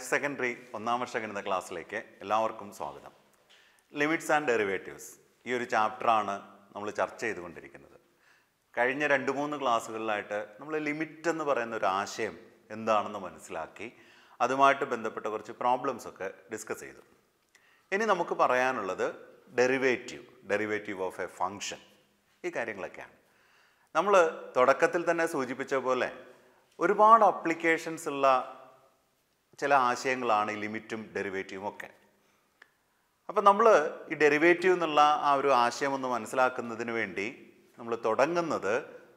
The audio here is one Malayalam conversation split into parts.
ഹയർ സെക്കൻഡറി ഒന്നാം വർഷ ഗണിത ക്ലാസ്സിലേക്ക് എല്ലാവർക്കും സ്വാഗതം ലിമിറ്റ്സ് ആൻഡ് ഡെറിവേറ്റീവ്സ് ഈ ഒരു ചാപ്റ്ററാണ് നമ്മൾ ചർച്ച ചെയ്തുകൊണ്ടിരിക്കുന്നത് കഴിഞ്ഞ രണ്ട് മൂന്ന് ക്ലാസ്സുകളിലായിട്ട് നമ്മൾ ലിമിറ്റ് എന്ന് പറയുന്ന ഒരു ആശയം എന്താണെന്ന് മനസ്സിലാക്കി അതുമായിട്ട് ബന്ധപ്പെട്ട കുറച്ച് പ്രോബ്ലംസ് ഒക്കെ ഡിസ്കസ് ചെയ്തു ഇനി നമുക്ക് പറയാനുള്ളത് derivative derivative of a function ഈ കാര്യങ്ങളൊക്കെയാണ് നമ്മൾ തുടക്കത്തിൽ തന്നെ സൂചിപ്പിച്ച പോലെ ഒരുപാട് അപ്ലിക്കേഷൻസ് ഉള്ള ചില ആശയങ്ങളാണ് ഈ ലിമിറ്റും ഡെറിവേറ്റീവും ഒക്കെ അപ്പം നമ്മൾ ഈ ഡെറിവേറ്റീവ് എന്നുള്ള ആ ഒരു ആശയം ഒന്ന് മനസ്സിലാക്കുന്നതിന് വേണ്ടി നമ്മൾ തുടങ്ങുന്നത്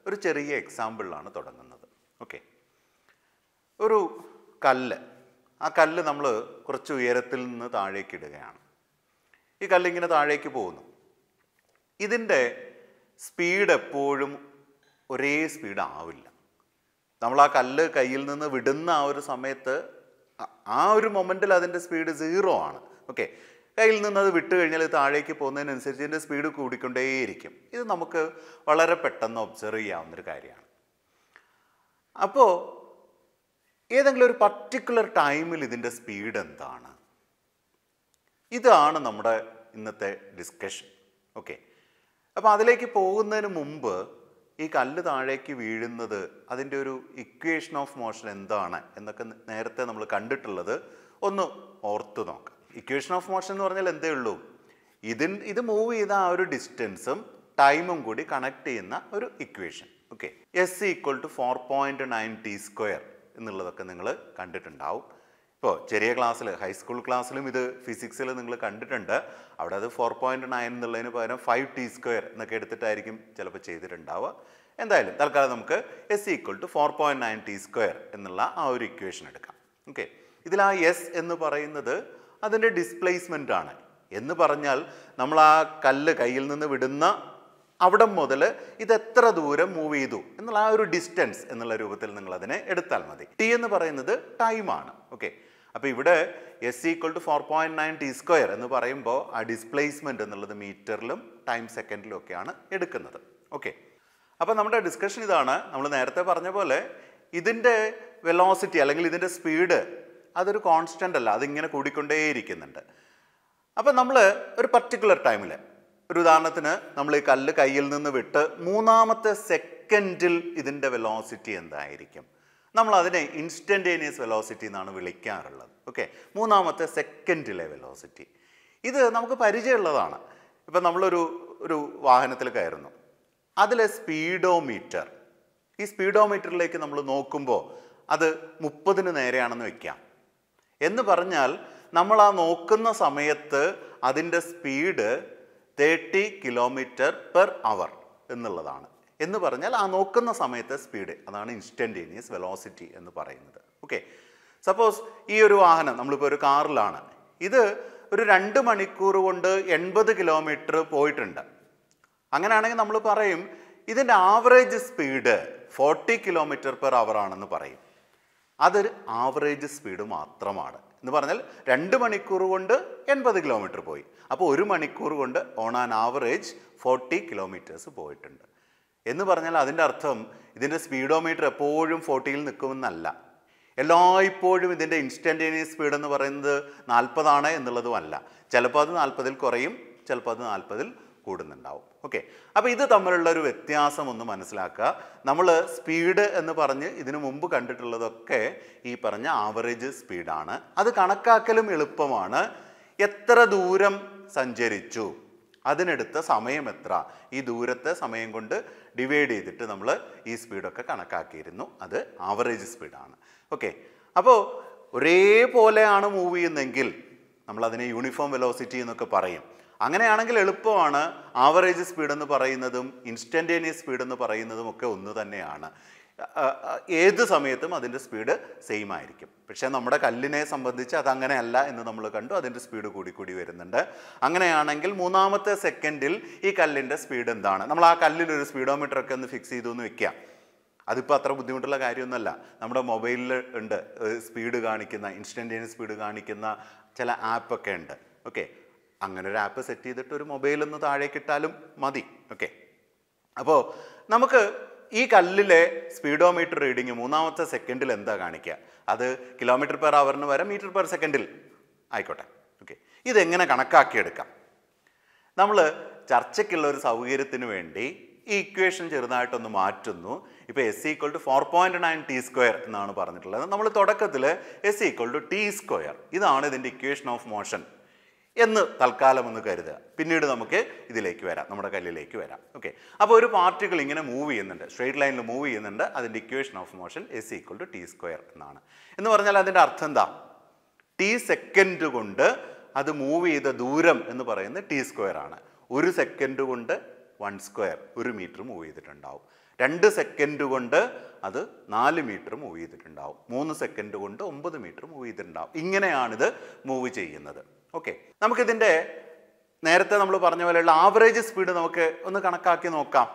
ഒരു ചെറിയ എക്സാമ്പിളിലാണ് തുടങ്ങുന്നത് ഓക്കെ ഒരു കല്ല് ആ കല്ല് നമ്മൾ കുറച്ച് ഉയരത്തിൽ നിന്ന് താഴേക്ക് ഇടുകയാണ് ഈ കല്ലിങ്ങനെ താഴേക്ക് പോകുന്നു ഇതിൻ്റെ സ്പീഡ് എപ്പോഴും ഒരേ സ്പീഡ് ആവില്ല നമ്മൾ ആ കല്ല് കയ്യിൽ നിന്ന് വിടുന്ന ആ ഒരു സമയത്ത് ആ ഒരു മൊമെൻറ്റിൽ അതിൻ്റെ സ്പീഡ് സീറോ ആണ് ഓക്കെ കയ്യിൽ നിന്ന് അത് വിട്ട് കഴിഞ്ഞാൽ താഴേക്ക് പോകുന്നതിനനുസരിച്ച് ഇതിൻ്റെ സ്പീഡ് കൂടിക്കൊണ്ടേയിരിക്കും ഇത് നമുക്ക് വളരെ പെട്ടെന്ന് ഒബ്സർവ് ചെയ്യാവുന്നൊരു കാര്യമാണ് അപ്പോൾ ഏതെങ്കിലും ഒരു പർട്ടിക്കുലർ ടൈമിൽ ഇതിൻ്റെ സ്പീഡ് എന്താണ് ഇതാണ് നമ്മുടെ ഇന്നത്തെ ഡിസ്കഷൻ ഓക്കെ അപ്പോൾ അതിലേക്ക് പോകുന്നതിന് മുമ്പ് ഈ കല്ല് താഴേക്ക് വീഴുന്നത് അതിൻ്റെ ഒരു ഇക്വേഷൻ ഓഫ് മോഷൻ എന്താണ് എന്നൊക്കെ നേരത്തെ നമ്മൾ കണ്ടിട്ടുള്ളത് ഒന്ന് ഓർത്ത് നോക്കാം ഇക്വേഷൻ ഓഫ് മോഷൻ എന്ന് പറഞ്ഞാൽ എന്തേ ഉള്ളൂ ഇതിൻ ഇത് മൂവ് ചെയ്ത ആ ഒരു ഡിസ്റ്റൻസും ടൈമും കൂടി കണക്ട് ചെയ്യുന്ന ഒരു equation okay S equal to four point nine T square എന്നുള്ളതൊക്കെ നിങ്ങൾ കണ്ടിട്ടുണ്ടാവും ഇപ്പോൾ ചെറിയ ക്ലാസ്സിൽ ഹൈസ്കൂൾ ക്ലാസ്സിലും ഇത് ഫിസിക്സിൽ നിങ്ങൾ കണ്ടിട്ടുണ്ട് അവിടെ അത് ഫോർ പോയിൻറ്റ് നയൻ എന്നുള്ളതിന് പകരം ഫൈവ് ടി സ്ക്വയർ എന്നൊക്കെ എടുത്തിട്ടായിരിക്കും ചിലപ്പോൾ ചെയ്തിട്ടുണ്ടാവുക എന്തായാലും തൽക്കാലം നമുക്ക് S equal to four point nine T square എന്നുള്ള ആ ഒരു ഇക്വേഷൻ എടുക്കാം ഓക്കെ ഇതിൽ ആ എസ് എന്ന് പറയുന്നത് അതിൻ്റെ ഡിസ്പ്ലേസ്മെൻ്റ് ആണ് എന്ന് പറഞ്ഞാൽ നമ്മൾ ആ കല്ല് കയ്യിൽ നിന്ന് വിടുന്ന അവിടം മുതൽ ഇത് എത്ര ദൂരം മൂവ് ചെയ്തു എന്നുള്ള ആ ഒരു ഡിസ്റ്റൻസ് എന്നുള്ള രൂപത്തിൽ നിങ്ങൾ അതിനെ എടുത്താൽ മതി ടി എന്ന് പറയുന്നത് ടൈമാണ് ഓക്കെ അപ്പോൾ ഇവിടെ S equal to four point nine T square എന്ന് പറയുമ്പോൾ ആ ഡിസ്പ്ലേസ്മെൻ്റ് എന്നുള്ളത് മീറ്ററിലും ടൈം സെക്കൻഡിലും ഒക്കെയാണ് എടുക്കുന്നത് ഓക്കെ അപ്പോൾ നമ്മുടെ ഡിസ്കഷൻ ഇതാണ് നമ്മൾ നേരത്തെ പറഞ്ഞ പോലെ ഇതിൻ്റെ വെലോസിറ്റി അല്ലെങ്കിൽ ഇതിൻ്റെ സ്പീഡ് അതൊരു കോൺസ്റ്റൻ്റ് അല്ല അതിങ്ങനെ കൂടിക്കൊണ്ടേയിരിക്കുന്നുണ്ട് അപ്പോൾ നമ്മൾ ഒരു പർട്ടിക്കുലർ ടൈമിൽ ഒരു ഉദാഹരണത്തിന് നമ്മൾ ഈ കല്ല് കയ്യിൽ നിന്ന് വിട്ട് മൂന്നാമത്തെ സെക്കൻഡിൽ ഇതിൻ്റെ വെലോസിറ്റി എന്തായിരിക്കും നമ്മൾ അതിനെ ഇൻസ്റ്റൻറ്റേനിയസ് വെലോസിറ്റി എന്നാണ് വിളിക്കാറുള്ളത് ഓക്കെ മൂന്നാമത്തെ സെക്കൻഡിലെ വെലോസിറ്റി ഇത് നമുക്ക് പരിചയമുള്ളതാണ് ഇപ്പം നമ്മളൊരു ഒരു വാഹനത്തിൽ കയറുന്നു അതിലെ സ്പീഡോമീറ്റർ ഈ സ്പീഡോമീറ്ററിലേക്ക് നമ്മൾ നോക്കുമ്പോൾ അത് മുപ്പതിന് നേരെയാണെന്ന് വയ്ക്കാം എന്ന് പറഞ്ഞാൽ നമ്മൾ ആ നോക്കുന്ന സമയത്ത് അതിൻ്റെ speed thirty kilometre per hour എന്നുള്ളതാണ് എന്ന് പറഞ്ഞാൽ ആ നോക്കുന്ന സമയത്തെ സ്പീഡ് അതാണ് ഇൻസ്റ്റൻറ്റേനിയസ് വെലോസിറ്റി എന്ന് പറയുന്നത് ഓക്കെ സപ്പോസ് ഈ ഒരു വാഹനം നമ്മളിപ്പോൾ ഒരു കാറിലാണ് ഇത് ഒരു രണ്ട് മണിക്കൂർ കൊണ്ട് എൺപത് കിലോമീറ്റർ പോയിട്ടുണ്ട് അങ്ങനെയാണെങ്കിൽ നമ്മൾ പറയും ഇതിൻ്റെ average speed forty kilometre per hour ആണെന്ന് പറയും അതൊരു ആവറേജ് സ്പീഡ് മാത്രമാണ് എന്ന് പറഞ്ഞാൽ രണ്ട് മണിക്കൂർ കൊണ്ട് എൺപത് കിലോമീറ്റർ പോയി അപ്പോൾ ഒരു മണിക്കൂർ കൊണ്ട് on an average forty kilometres പോയിട്ടുണ്ട് എന്ന് പറഞ്ഞാൽ അതിൻ്റെ അർത്ഥം ഇതിൻ്റെ സ്പീഡോമീറ്റർ എപ്പോഴും ഫോർട്ടിയിൽ നിൽക്കുമെന്നല്ല എല്ലായ്പ്പോഴും ഇതിൻ്റെ ഇൻസ്റ്റൻറ്റേനിയസ് സ്പീഡ് എന്ന് പറയുന്നത് നാൽപ്പതാണ് എന്നുള്ളതുമല്ല ചിലപ്പോൾ അത് നാൽപ്പതിൽ കുറയും ചിലപ്പോൾ അത് നാൽപ്പതിൽ കൂടുന്നുണ്ടാവും ഓക്കെ അപ്പോൾ ഇത് തമ്മിലുള്ള ഒരു വ്യത്യാസം ഒന്ന് മനസ്സിലാക്കുക നമ്മൾ സ്പീഡ് എന്ന് പറഞ്ഞ് ഇതിനു മുമ്പ് കണ്ടിട്ടുള്ളതൊക്കെ ഈ പറഞ്ഞ ആവറേജ് സ്പീഡാണ് അത് കണക്കാക്കലും എളുപ്പമാണ് എത്ര ദൂരം സഞ്ചരിച്ചു അതിനെടുത്ത സമയം എത്ര ഈ ദൂരത്തെ സമയം കൊണ്ട് ഡിവൈഡ് ചെയ്തിട്ട് നമ്മൾ ഈ സ്പീഡൊക്കെ കണക്കാക്കിയിരുന്നു അത് ആവറേജ് സ്പീഡാണ് ഓക്കെ അപ്പോൾ ഒരേപോലെയാണ് മൂവ് ചെയ്യുന്നതെങ്കിൽ നമ്മളതിനെ യൂണിഫോം വെലോസിറ്റി എന്നൊക്കെ പറയും അങ്ങനെയാണെങ്കിൽ എളുപ്പമാണ് ആവറേജ് സ്പീഡ് എന്ന് പറയുന്നതും ഇൻസ്റ്റൻറ്റേനിയസ് സ്പീഡ് എന്ന് പറയുന്നതും ഒക്കെ ഒന്ന് തന്നെയാണ് ഏത് സമയത്തും അതിൻ്റെ സ്പീഡ് സെയിം ആയിരിക്കും പക്ഷേ നമ്മുടെ കല്ലിനെ സംബന്ധിച്ച് അതങ്ങനെയല്ല എന്ന് നമ്മൾ കണ്ടു അതിൻ്റെ സ്പീഡ് കൂടിക്കൂടി വരുന്നുണ്ട് അങ്ങനെയാണെങ്കിൽ മൂന്നാമത്തെ സെക്കൻഡിൽ ഈ കല്ലിൻ്റെ സ്പീഡ് എന്താണ് നമ്മൾ ആ കല്ലിലൊരു സ്പീഡോമീറ്റർ ഒക്കെ ഒന്ന് ഫിക്സ് ചെയ്തു എന്ന് വെക്കാം അതിപ്പോൾ അത്ര ബുദ്ധിമുട്ടുള്ള കാര്യമൊന്നുമല്ല നമ്മുടെ മൊബൈലിൽ ഉണ്ട് സ്പീഡ് കാണിക്കുന്ന ഇൻസ്റ്റൻറ്റേനിയസ് സ്പീഡ് കാണിക്കുന്ന ചില ആപ്പൊക്കെ ഉണ്ട് ഓക്കെ അങ്ങനെ ഒരു ആപ്പ് സെറ്റ് ചെയ്തിട്ട് ഒരു മൊബൈലൊന്ന് താഴേക്കിട്ടാലും മതി ഓക്കെ അപ്പോൾ നമുക്ക് ഈ കല്ലിലെ സ്പീഡോമീറ്റർ റീഡിങ് മൂന്നാമത്തെ സെക്കൻഡിൽ എന്താ കാണിക്കുക അത് കിലോമീറ്റർ പെർ അവറിന് വരെ മീറ്റർ പെർ സെക്കൻഡിൽ ആയിക്കോട്ടെ ഓക്കെ ഇതെങ്ങനെ കണക്കാക്കിയെടുക്കാം നമ്മൾ ചർച്ചയ്ക്കുള്ള ഒരു സൗകര്യത്തിന് വേണ്ടി ഈ ഇക്വേഷൻ ചെറുതായിട്ടൊന്ന് മാറ്റുന്നു ഇപ്പോൾ S equal to four point nine T square എന്നാണ് പറഞ്ഞിട്ടുള്ളത് നമ്മൾ തുടക്കത്തിൽ S equal to T square ഇതാണ് ഇതിൻ്റെ ഇക്വേഷൻ ഓഫ് മോഷൻ എന്ന് തൽക്കാലം ഒന്ന് കരുതുക പിന്നീട് നമുക്ക് ഇതിലേക്ക് വരാം നമ്മുടെ കല്ലിലേക്ക് വരാം ഓക്കെ അപ്പോൾ ഒരു പാർട്ടിക്കിൾ ഇങ്ങനെ മൂവ് ചെയ്യുന്നുണ്ട് സ്ട്രെയിറ്റ് ലൈനിൽ മൂവ് ചെയ്യുന്നുണ്ട് അതിൻ്റെ equation of motion S equal to T square എന്നാണ് എന്ന് പറഞ്ഞാൽ അതിൻ്റെ അർത്ഥം എന്താ ടി സെക്കൻഡ് കൊണ്ട് അത് മൂവ് ചെയ്ത ദൂരം എന്ന് പറയുന്നത് ടി സ്ക്വയർ ആണ് ഒരു സെക്കൻഡ് കൊണ്ട് വൺ സ്ക്വയർ ഒരു മീറ്റർ മൂവ് ചെയ്തിട്ടുണ്ടാവും രണ്ട് സെക്കൻഡ് കൊണ്ട് അത് നാല് മീറ്റർ മൂവ് ചെയ്തിട്ടുണ്ടാവും മൂന്ന് സെക്കൻഡ് കൊണ്ട് ഒമ്പത് മീറ്റർ മൂവ് ചെയ്തിട്ടുണ്ടാവും ഇങ്ങനെയാണിത് മൂവ് ചെയ്യുന്നത് ഓക്കെ നമുക്കിതിൻ്റെ നേരത്തെ നമ്മൾ പറഞ്ഞ പോലെയുള്ള ആവറേജ് സ്പീഡ് നമുക്ക് ഒന്ന് കണക്കാക്കി നോക്കാം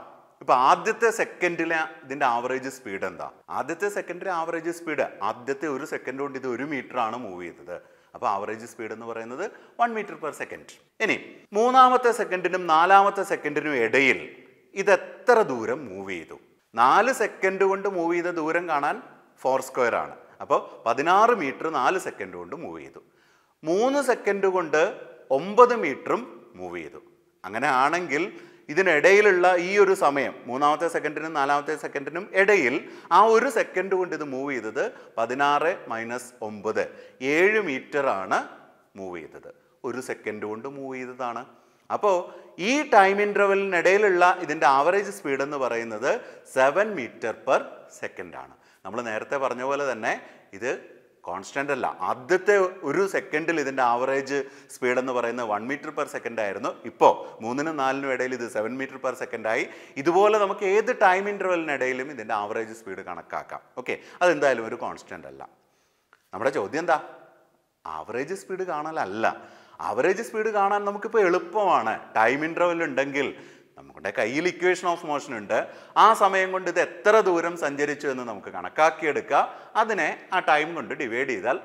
ഇപ്പൊ ആദ്യത്തെ സെക്കൻഡിലെ ഇതിന്റെ ആവറേജ് സ്പീഡ് എന്താ ആദ്യത്തെ സെക്കൻഡിലെ ആവറേജ് സ്പീഡ് ആദ്യത്തെ ഒരു സെക്കൻഡ് കൊണ്ട് ഇത് ഒരു മീറ്റർ ആണ് മൂവ് ചെയ്തത് അപ്പോൾ ആവറേജ് സ്പീഡ് എന്ന് പറയുന്നത് വൺ മീറ്റർ പെർ സെക്കൻഡ് ഇനി മൂന്നാമത്തെ സെക്കൻഡിനും നാലാമത്തെ സെക്കൻഡിനും ഇടയിൽ ഇത് എത്ര ദൂരം മൂവ് ചെയ്തു നാല് സെക്കൻഡ് കൊണ്ട് മൂവ് ചെയ്ത ദൂരം കാണാൻ ഫോർ സ്ക്വയർ ആണ് അപ്പോൾ പതിനാറ് മീറ്റർ നാല് സെക്കൻഡ് കൊണ്ട് മൂവ് ചെയ്തു മൂന്ന് സെക്കൻഡ് കൊണ്ട് ഒമ്പത് മീറ്ററും മൂവ് ചെയ്തു അങ്ങനെ ആണെങ്കിൽ ഇതിനിടയിലുള്ള ഈ ഒരു സമയം മൂന്നാമത്തെ സെക്കൻഡിനും നാലാമത്തെ സെക്കൻഡിനും ഇടയിൽ ആ ഒരു സെക്കൻഡ് കൊണ്ട് ഇത് മൂവ് ചെയ്തത് പതിനാറ് മൈനസ് ഒമ്പത് ഏഴ് ആണ് മൂവ് ചെയ്തത് ഒരു സെക്കൻഡ് കൊണ്ട് മൂവ് ചെയ്തതാണ് അപ്പോൾ ഈ ടൈം ഇൻ്റർവെലിനിടയിലുള്ള ഇതിൻ്റെ ആവറേജ് സ്പീഡ് എന്ന് പറയുന്നത് സെവൻ മീറ്റർ പെർ സെക്കൻഡാണ് നമ്മൾ നേരത്തെ പറഞ്ഞ പോലെ തന്നെ ഇത് കോൺസ്റ്റൻ്റ് അല്ല ആദ്യത്തെ ഒരു സെക്കൻഡിൽ ഇതിൻ്റെ ആവറേജ് സ്പീഡ് എന്ന് പറയുന്നത് വൺ മീറ്റർ പെർ സെക്കൻഡ് ആയിരുന്നു ഇപ്പോൾ മൂന്നിനും നാലിനും ഇടയിൽ ഇത് സെവൻ മീറ്റർ പെർ സെക്കൻഡായി ഇതുപോലെ നമുക്ക് ഏത് ടൈം ഇൻ്റർവെലിനിടയിലും ഇതിൻ്റെ ആവറേജ് സ്പീഡ് കണക്കാക്കാം ഓക്കെ അതെന്തായാലും ഒരു കോൺസ്റ്റൻ്റ് അല്ല നമ്മുടെ ചോദ്യം എന്താ ആവറേജ് സ്പീഡ് കാണലല്ല ആവറേജ് സ്പീഡ് കാണാൻ നമുക്കിപ്പോൾ എളുപ്പമാണ് ടൈം ഇൻ്റർവെൽ ഉണ്ടെങ്കിൽ നമ്മുടെ കയ്യിൽ ഇക്വേഷൻ ഓഫ് മോഷൻ ഉണ്ട് ആ സമയം കൊണ്ട് ഇത് എത്ര ദൂരം സഞ്ചരിച്ചു എന്ന് നമുക്ക് കണക്കാക്കിയെടുക്കുക അതിനെ ആ ടൈം കൊണ്ട് ഡിവൈഡ് ചെയ്താൽ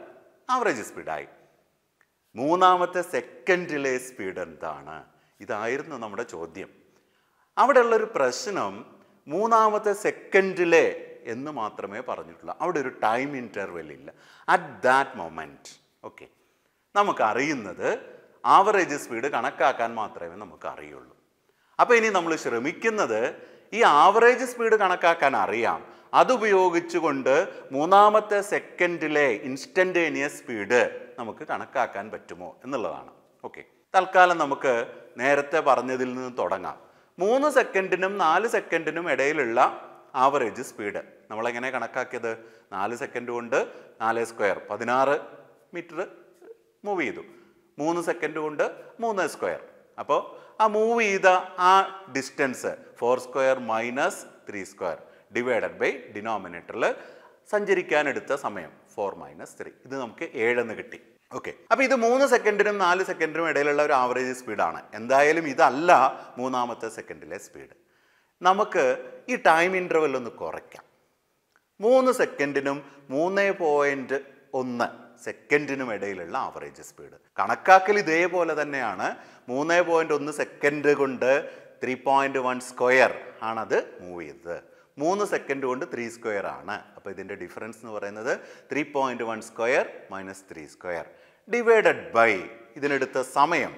ആവറേജ് സ്പീഡായി മൂന്നാമത്തെ സെക്കൻഡിലെ സ്പീഡ് എന്താണ് ഇതായിരുന്നു നമ്മുടെ ചോദ്യം അവിടെയുള്ളൊരു പ്രശ്നം മൂന്നാമത്തെ സെക്കൻഡിലെ എന്ന് മാത്രമേ പറഞ്ഞിട്ടുള്ളൂ അവിടെ ഒരു ടൈം ഇൻ്റർവെൽ ഇല്ല അറ്റ് ദാറ്റ് മൊമെൻറ്റ് ഓക്കെ നമുക്കറിയുന്നത് ആവറേജ് സ്പീഡ് കണക്കാക്കാൻ മാത്രമേ നമുക്ക് അപ്പോൾ ഇനി നമ്മൾ ശ്രമിക്കുന്നത് ഈ ആവറേജ് സ്പീഡ് കണക്കാക്കാൻ അറിയാം അതുപയോഗിച്ചുകൊണ്ട് മൂന്നാമത്തെ സെക്കൻഡിലെ ഇൻസ്റ്റൻറ്റേനിയസ് സ്പീഡ് നമുക്ക് കണക്കാക്കാൻ പറ്റുമോ എന്നുള്ളതാണ് ഓക്കെ തൽക്കാലം നമുക്ക് നേരത്തെ പറഞ്ഞതിൽ നിന്ന് തുടങ്ങാം മൂന്ന് സെക്കൻഡിനും നാല് സെക്കൻഡിനും ഇടയിലുള്ള ആവറേജ് സ്പീഡ് നമ്മളെങ്ങനെ കണക്കാക്കിയത് നാല് സെക്കൻഡ് കൊണ്ട് നാല് സ്ക്വയർ പതിനാറ് മീറ്റർ മൂവ് ചെയ്തു മൂന്ന് സെക്കൻഡ് കൊണ്ട് മൂന്ന് സ്ക്വയർ അപ്പോൾ ആ മൂവ് ചെയ്ത ആ distance four square minus three square divided by ഡിനോമിനേറ്ററിൽ സഞ്ചരിക്കാൻ എടുത്ത സമയം ഫോർ മൈനസ് ത്രീ ഇത് നമുക്ക് ഏഴെന്ന് കിട്ടി ഓക്കെ അപ്പോൾ ഇത് മൂന്ന് സെക്കൻഡിനും നാല് സെക്കൻഡിനും ഇടയിലുള്ള ഒരു ആവറേജ് സ്പീഡാണ് എന്തായാലും ഇതല്ല മൂന്നാമത്തെ സെക്കൻഡിലെ സ്പീഡ് നമുക്ക് ഈ ടൈം ഇൻ്റർവെൽ ഒന്ന് കുറയ്ക്കാം മൂന്ന് സെക്കൻഡിനും മൂന്ന് പോയിൻറ്റ് ഒന്ന് സെക്കൻഡിനും ഇടയിലുള്ള ആവറേജ് സ്പീഡ് കണക്കാക്കൽ ഇതേപോലെ തന്നെയാണ് മൂന്ന് പോയിൻ്റ് ഒന്ന് സെക്കൻഡ് കൊണ്ട് ത്രീ പോയിൻ്റ് വൺ സ്ക്വയർ ആണത് മൂവ് ചെയ്തത് മൂന്ന് സെക്കൻഡ് കൊണ്ട് ത്രീ സ്ക്വയർ ആണ് അപ്പോൾ ഇതിൻ്റെ ഡിഫറൻസ് എന്ന് പറയുന്നത് three point one square minus three square divided by ഇതിനെടുത്ത സമയം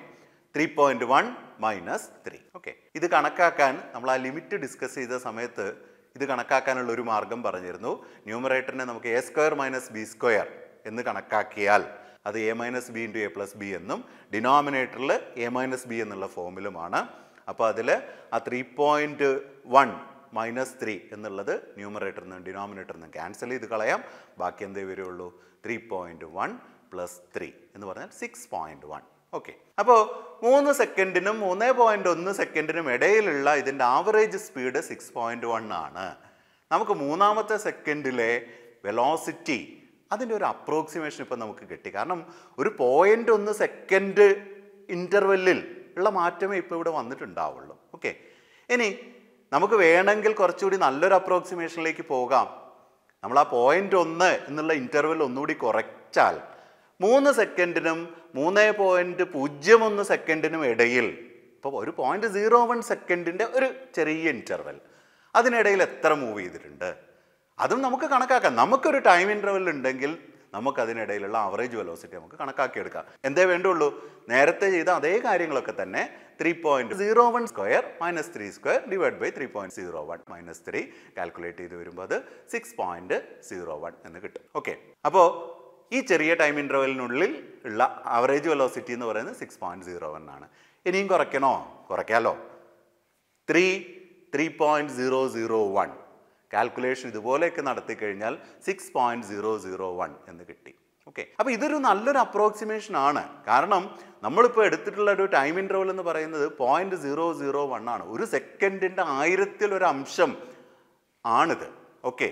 three point one minus three okay ഇത് കണക്കാക്കാൻ നമ്മൾ ആ ലിമിറ്റ് ഡിസ്കസ് ചെയ്ത സമയത്ത് ഇത് കണക്കാക്കാനുള്ള ഒരു മാർഗം പറഞ്ഞിരുന്നു ന്യൂമറേറ്ററിനെ നമുക്ക് A square minus B square എന്ന് കണക്കാക്കിയാൽ അത് A minus B into A plus B എന്നും ഡിനോമിനേറ്ററിൽ എ മൈനസ് ബി എന്നുള്ള ഫോമിലുമാണ് അപ്പോൾ അതിൽ ആ three point one minus three എന്നുള്ളത് ന്യൂമറേറ്ററിൽ നിന്ന് ഡിനോമിനേറ്ററിൽ നിന്ന് ക്യാൻസൽ ചെയ്ത് കളയാം ബാക്കി എന്തേ വരുള്ളൂ three point one plus three എന്ന് പറഞ്ഞാൽ സിക്സ് പോയിൻറ്റ് വൺ ഓക്കെ അപ്പോൾ മൂന്ന് സെക്കൻഡിനും മൂന്ന് പോയിൻ്റ് ഒന്ന് സെക്കൻഡിനും ഇടയിലുള്ള ഇതിൻ്റെ average speed six point one ആണ് നമുക്ക് മൂന്നാമത്തെ സെക്കൻഡിലെ വെലോസിറ്റി അതിൻ്റെ ഒരു അപ്രോക്സിമേഷൻ ഇപ്പം നമുക്ക് കിട്ടി കാരണം ഒരു പോയിൻ്റ് ഒന്ന് സെക്കൻഡ് ഇൻ്റർവെല്ലിൽ ഉള്ള മാറ്റമേ ഇപ്പോൾ ഇവിടെ വന്നിട്ടുണ്ടാവുള്ളൂ ഓക്കെ ഇനി നമുക്ക് വേണമെങ്കിൽ കുറച്ചുകൂടി നല്ലൊരു അപ്രോക്സിമേഷനിലേക്ക് പോകാം നമ്മൾ ആ പോയിൻ്റ് ഒന്ന് എന്നുള്ള ഇൻ്റർവെൽ ഒന്നുകൂടി കുറച്ചാൽ മൂന്ന് സെക്കൻഡിനും മൂന്ന് പോയിൻ്റ് പൂജ്യം ഒന്ന് സെക്കൻഡിനും ഇടയിൽ ഇപ്പോൾ ഒരു പോയിൻ്റ് സീറോ വൺ സെക്കൻഡിൻ്റെ ഒരു ചെറിയ ഇൻ്റർവെൽ അതിനിടയിൽ എത്ര മൂവ് ചെയ്തിട്ടുണ്ട് അതും നമുക്ക് കണക്കാക്കാം നമുക്കൊരു ടൈം ഇൻ്റർവെൽ ഉണ്ടെങ്കിൽ നമുക്കതിനിടയിലുള്ള ആവറേജ് വെലോസിറ്റി നമുക്ക് കണക്കാക്കിയെടുക്കാം എന്തേ വേണ്ടുള്ളൂ നേരത്തെ ചെയ്ത അതേ കാര്യങ്ങളൊക്കെ തന്നെ three point zero one square minus three square divide by three point zero one minus three calculate ചെയ്ത് വരുമ്പോൾ അത് സിക്സ് പോയിന്റ് സീറോ വൺ എന്ന് കിട്ടും ഓക്കെ അപ്പോൾ ഈ ചെറിയ ടൈം ഇൻ്റർവെലിനുള്ളിൽ ഉള്ള ആവറേജ് വെലോസിറ്റി എന്ന് പറയുന്നത് സിക്സ് പോയിന്റ് സീറോ വൺ ആണ് ഇനിയും കുറയ്ക്കണോ കുറയ്ക്കാലോ three three point zero zero one calculation ഇതുപോലെയൊക്കെ നടത്തി കഴിഞ്ഞാൽ six point zero zero one എന്ന് കിട്ടി ഓക്കെ അപ്പോൾ ഇതൊരു നല്ലൊരു അപ്രോക്സിമേഷൻ ആണ് കാരണം നമ്മളിപ്പോൾ എടുത്തിട്ടുള്ള ഒരു ടൈം ഇൻ്റർവൽ എന്ന് പറയുന്നത് പോയിൻറ്റ് സീറോ സീറോ വൺ ആണ് ഒരു സെക്കൻഡിൻ്റെ ആയിരത്തിൽ ഒരു അംശം ആണിത് ഓക്കെ